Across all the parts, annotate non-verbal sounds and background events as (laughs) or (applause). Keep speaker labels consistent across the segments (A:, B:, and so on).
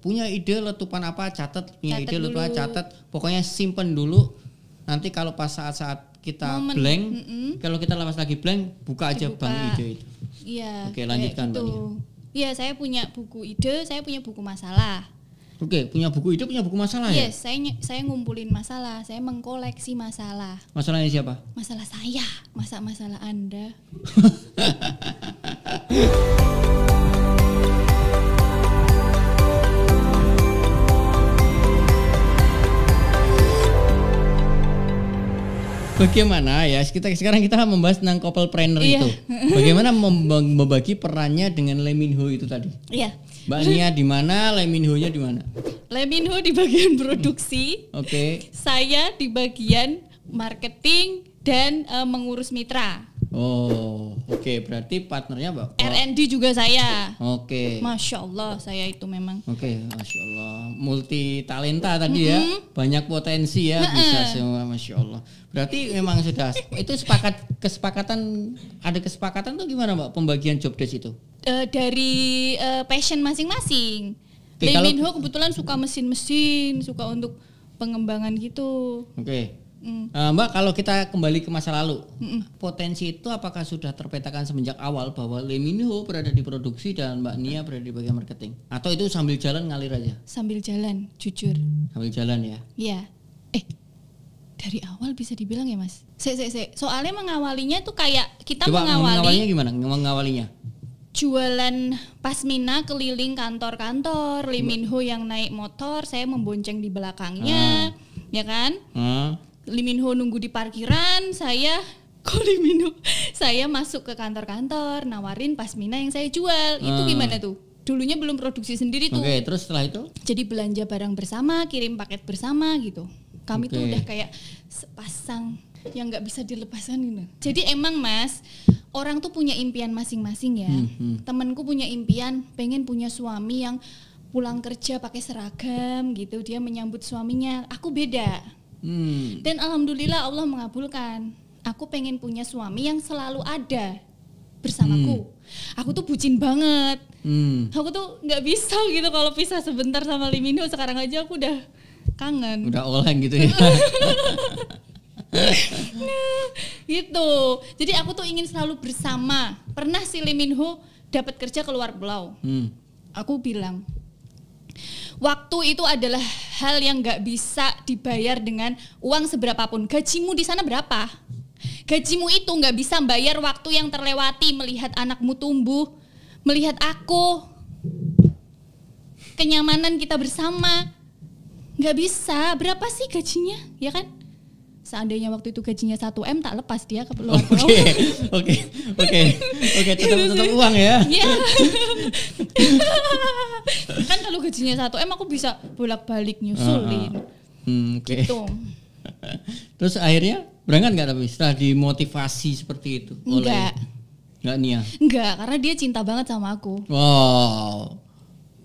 A: punya ide letupan apa catat punya catet ide letupan catat pokoknya simpen dulu nanti kalau pas saat-saat kita Moment. blank mm -hmm. kalau kita lepas lagi blank buka aja buka. bank ide itu
B: iya oke lanjutkan gitu. iya saya punya buku ide saya punya buku masalah
A: Oke, punya buku ide punya buku masalah ya? yes,
B: ya? saya saya ngumpulin masalah, saya mengkoleksi masalah.
A: Masalahnya siapa?
B: Masalah saya, masa masalah Anda. (laughs)
A: bagaimana ya kita sekarang kita membahas tentang couple trainer iya. itu. Bagaimana membagi perannya dengan Leminho itu tadi? Iya. Mbak Nia di mana, Leminho-nya di mana?
B: Leminho di bagian produksi. Oke. Okay. Saya di bagian marketing dan uh, mengurus mitra.
A: Oh, oke. Okay. Berarti partnernya Mbak R&D
B: juga saya. Oke. Okay. Masya Allah, saya itu memang.
A: Oke, okay, Masya Allah. Multi talenta tadi ya. mm-hmm. ya. Banyak potensi ya, bisa semua Masya Allah. Berarti memang sudah itu sepakat kesepakatan ada kesepakatan tuh gimana Mbak pembagian job desk itu?
B: Uh, dari uh, passion masing-masing. Okay, Lee Minho kebetulan suka mesin-mesin, suka untuk pengembangan gitu. Oke. Okay. Mm.
A: Eh, Mbak, kalau kita kembali ke masa lalu, mm potensi itu apakah sudah terpetakan semenjak awal bahwa Leminho berada di produksi dan Mbak Nia berada di bagian marketing? Atau itu sambil jalan ngalir aja?
B: Sambil jalan, jujur.
A: Sambil jalan ya?
B: Iya. Eh, dari awal bisa dibilang ya Mas? Se, se, se. Soalnya mengawalinya tuh kayak kita Coba mengawali. mengawalinya
A: gimana? Mengawalinya?
B: jualan pasmina keliling kantor-kantor, Liminho yang naik motor, saya membonceng di belakangnya, ah. ya kan? Hmm. Liminho nunggu di parkiran, saya (laughs) kok Liminho, saya masuk ke kantor-kantor nawarin pasmina yang saya jual. Itu hmm. gimana tuh? Dulunya belum produksi sendiri tuh. Oke, okay, terus setelah itu? Jadi belanja barang bersama, kirim paket bersama gitu. Kami okay. tuh udah kayak sepasang yang nggak bisa dilepasan gitu. Jadi emang Mas, orang tuh punya impian masing-masing ya. Hmm, hmm. Temenku punya impian pengen punya suami yang pulang kerja pakai seragam gitu dia menyambut suaminya aku beda Hmm. Dan alhamdulillah Allah mengabulkan. Aku pengen punya suami yang selalu ada bersamaku. Hmm. Aku tuh bucin banget. Hmm. Aku tuh nggak bisa gitu kalau pisah sebentar sama Limino Sekarang aja aku udah kangen. Udah oleng gitu ya. nah, gitu. Jadi aku tuh ingin selalu bersama. Pernah si Liminho dapat kerja keluar pulau. Hmm. Aku bilang, waktu itu adalah hal yang nggak bisa dibayar dengan uang seberapapun. Gajimu di sana berapa? Gajimu itu nggak bisa bayar waktu yang terlewati melihat anakmu tumbuh, melihat aku, kenyamanan kita bersama. Nggak bisa. Berapa sih gajinya? Ya kan? seandainya waktu itu gajinya 1 m tak lepas dia ke pulau oke
A: oke oke oke tetap tetap uang ya Iya
B: kan kalau gajinya 1 m aku bisa bolak balik nyusulin uh, ah, ah.
A: hmm, okay. gitu terus akhirnya berangkat nggak tapi setelah dimotivasi seperti itu enggak
B: oleh, enggak Nia enggak karena dia cinta banget sama aku
A: wow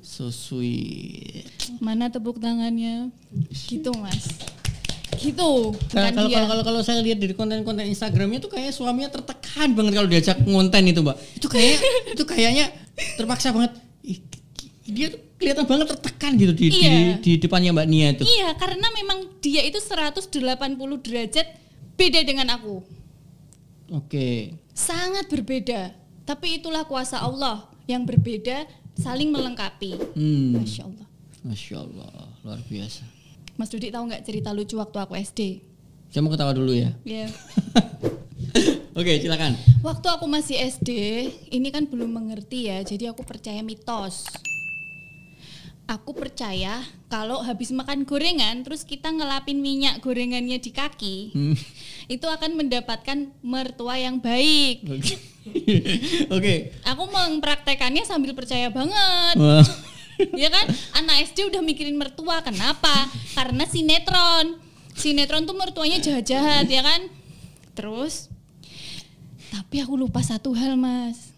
A: so sweet
B: mana tepuk tangannya gitu mas gitu nah, kalau, kalau kalau kalau
A: saya lihat dari konten-konten Instagramnya tuh kayak suaminya tertekan banget kalau diajak ngonten itu mbak
B: itu kayak itu kayaknya terpaksa banget dia tuh
A: kelihatan banget tertekan gitu di, iya. di di depannya mbak Nia itu iya
B: karena memang dia itu 180 derajat beda dengan aku oke sangat berbeda tapi itulah kuasa Allah yang berbeda saling melengkapi
A: hmm. masya Allah masya Allah luar biasa
B: Mas Dudi tahu nggak cerita lucu waktu aku SD?
A: Saya mau ketawa dulu ya.
B: Iya. Yeah. (laughs) Oke, okay, silakan. Waktu aku masih SD, ini kan belum mengerti ya, jadi aku percaya mitos. Aku percaya kalau habis makan gorengan, terus kita ngelapin minyak gorengannya di kaki, hmm. (laughs) itu akan mendapatkan mertua yang baik. Oke. Okay. (laughs) okay. Aku mempraktekannya sambil percaya banget. Wow. (laughs) ya kan? Anak SD udah mikirin mertua. Kenapa? Karena sinetron. Sinetron tuh mertuanya jahat-jahat ya kan? Terus tapi aku lupa satu hal, Mas.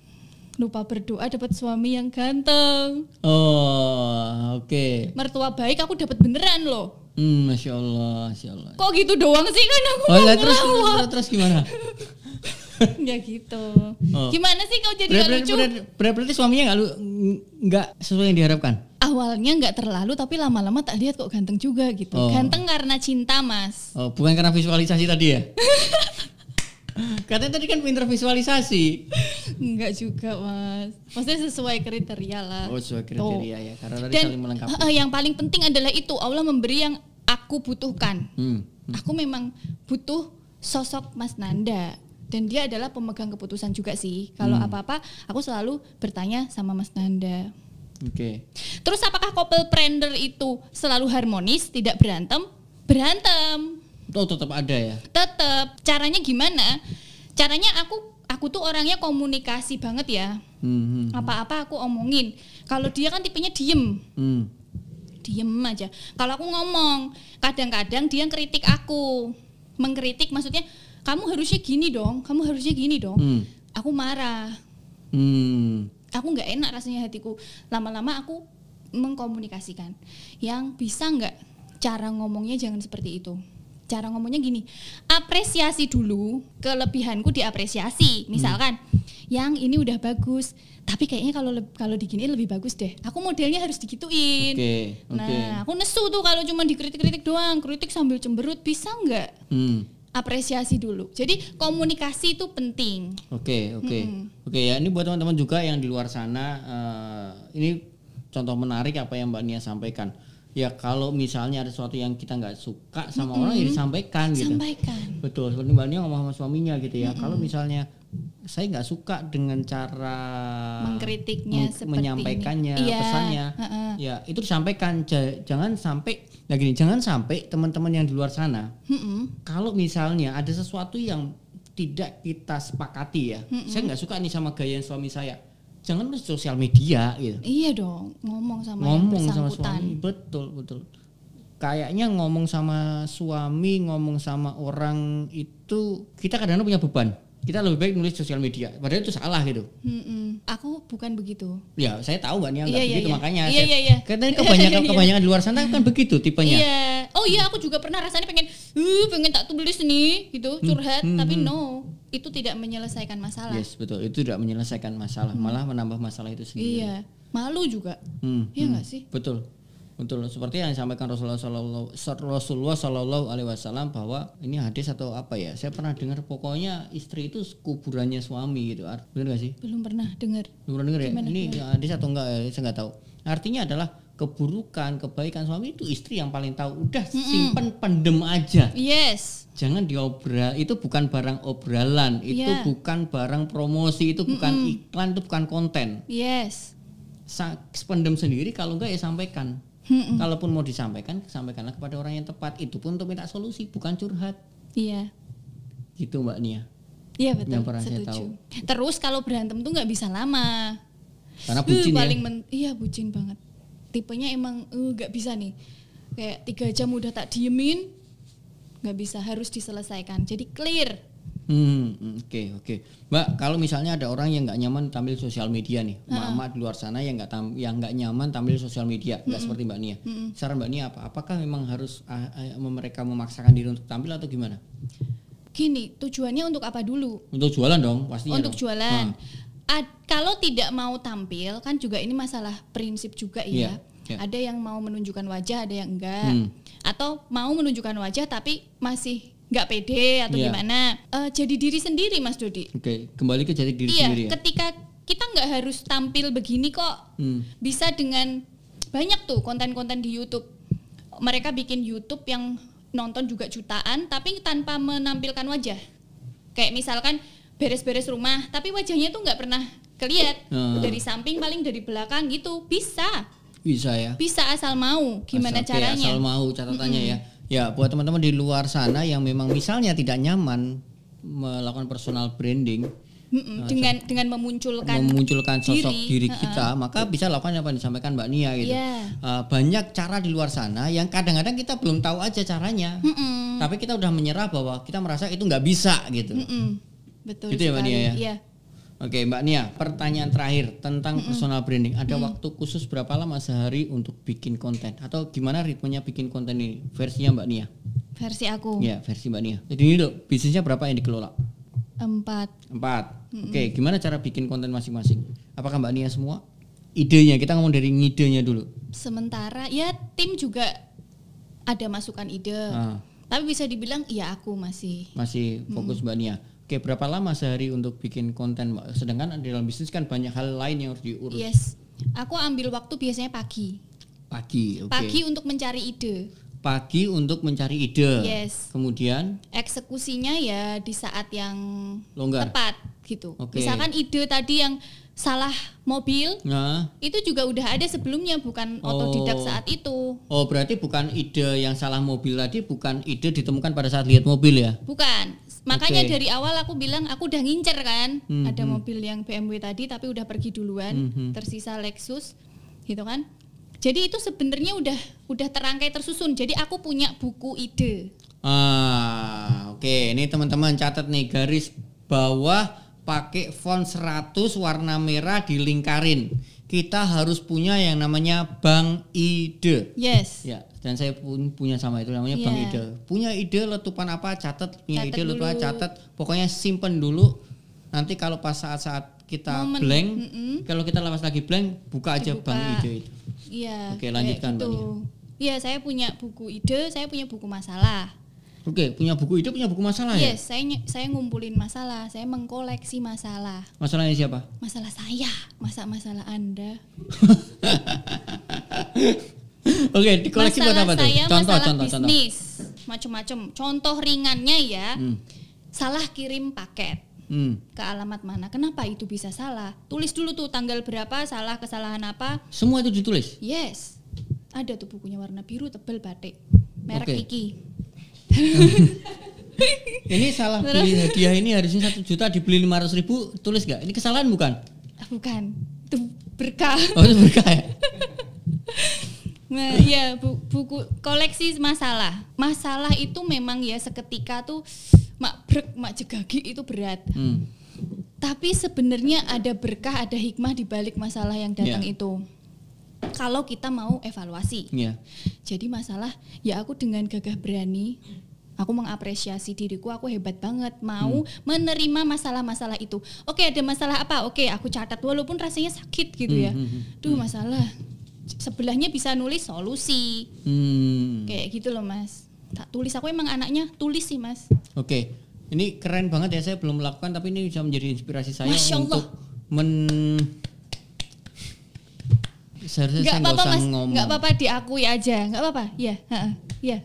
B: Lupa berdoa dapat suami yang ganteng.
A: Oh, oke. Okay.
B: Mertua baik aku dapat beneran loh.
A: Hmm, masya Allah, masya Allah.
B: Kok gitu doang sih kan aku oh, lah, terus, terus, terus, terus gimana? (laughs) Enggak (laughs) gitu. Oh. Gimana sih kau jadi berarti, lucu? Berarti,
A: berarti, berarti suaminya nggak lu nggak sesuai yang diharapkan?
B: Awalnya nggak terlalu, tapi lama-lama tak lihat kok ganteng juga gitu. Oh. Ganteng karena cinta mas.
A: Oh, bukan karena visualisasi tadi ya? (laughs) Katanya tadi kan
B: pinter visualisasi. Enggak juga, Mas. Maksudnya sesuai kriteria lah. Oh, sesuai kriteria
A: Tuh. ya. Karena tadi Dan, saling melengkapi. Uh, yang
B: paling penting adalah itu Allah memberi yang aku butuhkan.
A: Hmm. Hmm.
B: Aku memang butuh sosok Mas Nanda dan dia adalah pemegang keputusan juga sih. Kalau hmm. apa-apa aku selalu bertanya sama Mas Nanda. Oke. Okay. Terus apakah couple prender itu selalu harmonis, tidak berantem? Berantem. Oh,
A: tetap ada ya.
B: Tetap. Caranya gimana? Caranya aku aku tuh orangnya komunikasi banget ya. Hmm, hmm, hmm. Apa-apa aku omongin. Kalau dia kan tipenya diem. Hmm. Diem aja. Kalau aku ngomong, kadang-kadang dia kritik aku. Mengkritik maksudnya kamu harusnya gini dong kamu harusnya gini dong hmm. aku marah hmm. aku nggak enak rasanya hatiku lama-lama aku mengkomunikasikan yang bisa nggak cara ngomongnya jangan seperti itu cara ngomongnya gini apresiasi dulu kelebihanku diapresiasi hmm. misalkan hmm. yang ini udah bagus tapi kayaknya kalau kalau digini lebih bagus deh aku modelnya harus digituin okay, okay. nah aku nesu tuh kalau cuma dikritik-kritik doang kritik sambil cemberut bisa nggak hmm apresiasi dulu. Jadi komunikasi itu penting.
A: Oke, okay, oke. Okay. Hmm. Oke okay, ya, ini buat teman-teman juga yang di luar sana uh, ini contoh menarik apa yang Mbak Nia sampaikan. Ya kalau misalnya ada sesuatu yang kita nggak suka sama mm -hmm. orang ya disampaikan gitu. Sampaikan. Betul, seperti Mbak Nia ngomong sama suaminya gitu ya. Mm -hmm. Kalau misalnya saya nggak suka dengan cara
B: mengkritiknya, meng menyampaikannya, ini. Iya, pesannya. Uh -uh.
A: Ya, itu disampaikan. J jangan sampai, nah gini, jangan sampai teman-teman yang di luar sana, mm -mm. kalau misalnya ada sesuatu yang tidak kita sepakati ya, mm -mm. saya nggak suka nih sama gaya suami saya. Jangan di sosial media gitu.
B: Iya dong, ngomong sama ngomong yang sama suami,
A: betul betul. Kayaknya ngomong sama suami, ngomong sama orang itu kita kadang-kadang punya beban kita lebih baik nulis sosial media padahal itu salah gitu
B: Mm-mm. aku bukan begitu
A: ya saya tahu mbak kan Nia ya, nggak yeah, iya, begitu yeah, makanya yeah, saya, yeah,
B: yeah. karena kebanyakan (laughs) iya. kebanyakan
A: di luar sana kan begitu tipenya yeah.
B: oh iya aku juga pernah rasanya pengen uh, pengen tak tulis nih gitu hmm, curhat hmm, tapi hmm. no itu tidak menyelesaikan masalah yes
A: betul itu tidak menyelesaikan masalah hmm. malah menambah masalah itu sendiri
B: iya malu juga hmm, iya hmm. nggak sih
A: betul Betul, seperti yang disampaikan Rasulullah Shallallahu Rasulullah Shallallahu Alaihi Wasallam bahwa ini hadis atau apa ya? Saya pernah dengar pokoknya istri itu kuburannya suami gitu, benar gak sih?
B: Belum pernah dengar.
A: Belum pernah dengar ya? Gimana? Ini hadis atau enggak? Ya? Saya nggak tahu. Artinya adalah keburukan, kebaikan suami itu istri yang paling tahu. Udah mm -mm. simpen pendem aja.
B: Yes.
A: Jangan diobral. Itu bukan barang obralan, itu yeah. bukan barang promosi, itu bukan mm -mm. iklan, itu bukan konten.
B: Yes.
A: Sa pendem sendiri kalau enggak ya sampaikan. Hmm. Kalaupun mau disampaikan, sampaikanlah kepada orang yang tepat. Itu pun untuk minta solusi, bukan curhat. Iya. Gitu Mbak Nia.
B: Iya betul. Yang pernah setuju. saya tahu. Terus kalau berantem tuh nggak bisa lama. Karena uh, bucin uh, paling ya. iya bucin banget. Tipenya emang uh, nggak uh, bisa nih. Kayak tiga jam udah tak diemin, nggak bisa harus diselesaikan. Jadi clear
A: Hmm, hmm, oke okay, oke, okay. Mbak. Kalau misalnya ada orang yang nggak nyaman tampil sosial media nih, uh. mama di luar sana yang nggak yang nggak nyaman tampil sosial media, nggak mm seperti Mbak Nia. Mm -hmm. Saran Mbak Nia apa? Apakah memang harus uh, uh, mereka memaksakan diri untuk tampil atau gimana?
B: Gini, tujuannya untuk apa dulu?
A: Untuk jualan dong, pastinya. Untuk dong. jualan.
B: Nah. Ad, kalau tidak mau tampil, kan juga ini masalah prinsip juga ya. Yeah, yeah. Ada yang mau menunjukkan wajah, ada yang enggak. Hmm atau mau menunjukkan wajah tapi masih nggak pede atau yeah. gimana uh, jadi diri sendiri Mas Dodi.
A: Oke, okay. kembali ke jadi diri iya, sendiri. ya
B: ketika kita nggak harus tampil begini kok. Hmm. Bisa dengan banyak tuh konten-konten di YouTube. Mereka bikin YouTube yang nonton juga jutaan tapi tanpa menampilkan wajah. Kayak misalkan beres-beres rumah tapi wajahnya tuh nggak pernah keliat uh. dari samping paling dari belakang gitu bisa bisa ya. Bisa asal mau. Gimana asal, caranya? Asal
A: mau catatannya mm -hmm. ya. Ya, buat teman-teman di luar sana yang memang misalnya tidak nyaman melakukan personal branding mm
B: -hmm. dengan dengan memunculkan memunculkan sosok diri, diri kita, uh
A: maka bisa lakukan apa yang disampaikan Mbak Nia gitu. Yeah. Iya. Uh, banyak cara di luar sana yang kadang-kadang kita belum tahu aja caranya. Mm -hmm. Tapi kita udah menyerah bahwa kita merasa itu nggak bisa gitu. Mm -hmm.
B: Betul. Gitu ya Mbak Nia ya. Yeah
A: Oke, Mbak Nia, pertanyaan terakhir tentang personal branding. Ada -hmm. waktu khusus berapa lama sehari untuk bikin konten atau gimana ritmenya bikin konten ini? Versinya Mbak Nia.
B: Versi aku. Ya,
A: versi Mbak Nia. Jadi ini loh, bisnisnya berapa yang dikelola? Empat. Empat. -hmm. Oke, gimana cara bikin konten masing-masing? Apakah Mbak Nia semua? Idenya, kita ngomong dari idenya dulu.
B: Sementara ya tim juga ada masukan ide. Ah. Tapi bisa dibilang ya aku masih.
A: Masih fokus mm. Mbak Nia. Oke, berapa lama sehari untuk bikin konten, Sedangkan di dalam bisnis kan banyak hal lain yang harus diurus. Yes.
B: Aku ambil waktu biasanya pagi.
A: Pagi, Okay. Pagi
B: untuk mencari ide
A: pagi untuk mencari ide. Yes. Kemudian
B: eksekusinya ya di saat yang
A: Longgar. tepat
B: gitu. Okay. Misalkan ide tadi yang salah mobil nah. itu juga udah ada sebelumnya bukan oh. otodidak saat itu
A: oh berarti bukan ide yang salah mobil tadi bukan ide ditemukan pada saat lihat mobil ya
B: bukan makanya okay. dari awal aku bilang aku udah ngincer kan hmm, ada mhm. mobil yang BMW tadi tapi udah pergi duluan hmm. tersisa Lexus gitu kan jadi itu sebenarnya udah udah terangkai tersusun. Jadi aku punya buku ide.
A: Ah, oke. Okay. Ini teman-teman catat nih garis bawah pakai font 100 warna merah dilingkarin. Kita harus punya yang namanya bank ide. Yes. Ya, dan saya pun punya sama itu namanya yeah. bank iya. ide. Punya ide letupan apa catat, punya catet ide letupan catat. Pokoknya simpen dulu. Nanti kalau pas saat-saat kita Moment. blank, mm -hmm. kalau kita lepas lagi blank, buka aja Dibuka. bank ide itu.
B: Iya. Oke, lanjutkan gitu. Iya, saya punya buku ide, saya punya buku masalah.
A: Oke, punya buku ide, punya buku masalah ya? yes,
B: ya? saya saya ngumpulin masalah, saya mengkoleksi masalah. Masalahnya siapa? Masalah saya, masa masalah Anda. (laughs)
A: Oke, dikoleksi buat apa tuh? Contoh, masalah contoh, bisnis,
B: Macam-macam. Contoh ringannya ya. Hmm. Salah kirim paket hmm. ke alamat mana. Kenapa itu bisa salah? Tulis dulu tuh tanggal berapa, salah kesalahan apa.
A: Semua itu ditulis.
B: Yes, ada tuh bukunya warna biru tebel batik merek okay. Iki.
A: (laughs) ini salah beli hadiah ini harusnya satu juta dibeli lima ratus ribu tulis gak? Ini kesalahan bukan?
B: Ah, bukan, itu berkah. Oh itu berkah ya. (laughs) Nah, ya bu, buku koleksi masalah. Masalah itu memang ya seketika tuh mak brek mak jegagi itu berat hmm. tapi sebenarnya ada berkah ada hikmah di balik masalah yang datang yeah. itu kalau kita mau evaluasi yeah. jadi masalah ya aku dengan gagah berani aku mengapresiasi diriku aku hebat banget mau hmm. menerima masalah-masalah itu oke ada masalah apa oke aku catat walaupun rasanya sakit gitu hmm, ya hmm. hmm. duh hmm. masalah sebelahnya bisa nulis solusi hmm. kayak gitu loh mas tak tulis aku emang anaknya tulis sih mas
A: Oke, ini keren banget ya. Saya belum melakukan, tapi ini bisa menjadi inspirasi saya Masya untuk men Seharusnya gak saya apa-apa mas, ngomong. gak apa-apa
B: diakui aja, nggak apa-apa, ya, ya,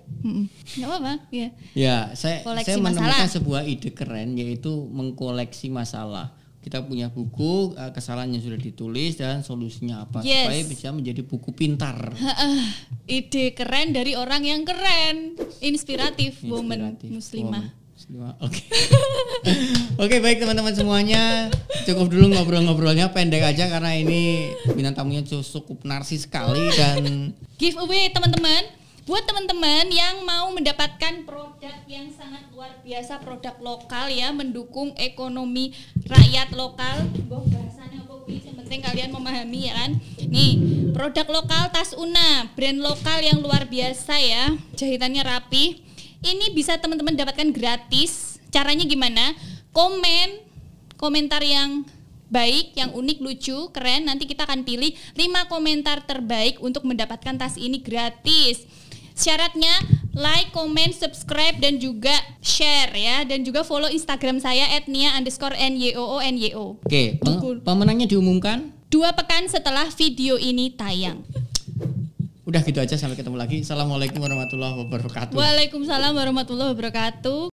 B: nggak apa-apa, ya. Ya, saya koleksi saya menemukan masalah.
A: sebuah ide keren yaitu mengkoleksi masalah. Kita punya buku eh, kesalahan yang sudah ditulis dan solusinya apa yes. supaya bisa menjadi buku pintar.
B: ide keren dari orang yang keren, inspiratif, inspiratif woman muslimah. Woman. Oke. Okay. (laughs)
A: Oke, okay, baik teman-teman semuanya. Cukup dulu ngobrol-ngobrolnya pendek aja karena ini bintang tamunya cukup narsis sekali dan
B: giveaway teman-teman. Buat teman-teman yang mau mendapatkan produk yang sangat luar biasa, produk lokal ya, mendukung ekonomi rakyat lokal. bahasanya yang penting kalian memahami ya kan. Nih, produk lokal tas Una, brand lokal yang luar biasa ya. Jahitannya rapi ini bisa teman-teman dapatkan gratis. Caranya gimana? Komen komentar yang baik, yang unik, lucu, keren. Nanti kita akan pilih lima komentar terbaik untuk mendapatkan tas ini gratis. Syaratnya like, comment, subscribe, dan juga share ya. Dan juga follow Instagram saya @nia_nyoonyo.
A: Oke, pemenangnya diumumkan?
B: Dua pekan setelah video ini tayang.
A: Udah gitu aja sampai ketemu lagi. Assalamualaikum warahmatullahi wabarakatuh.
B: Waalaikumsalam warahmatullahi wabarakatuh.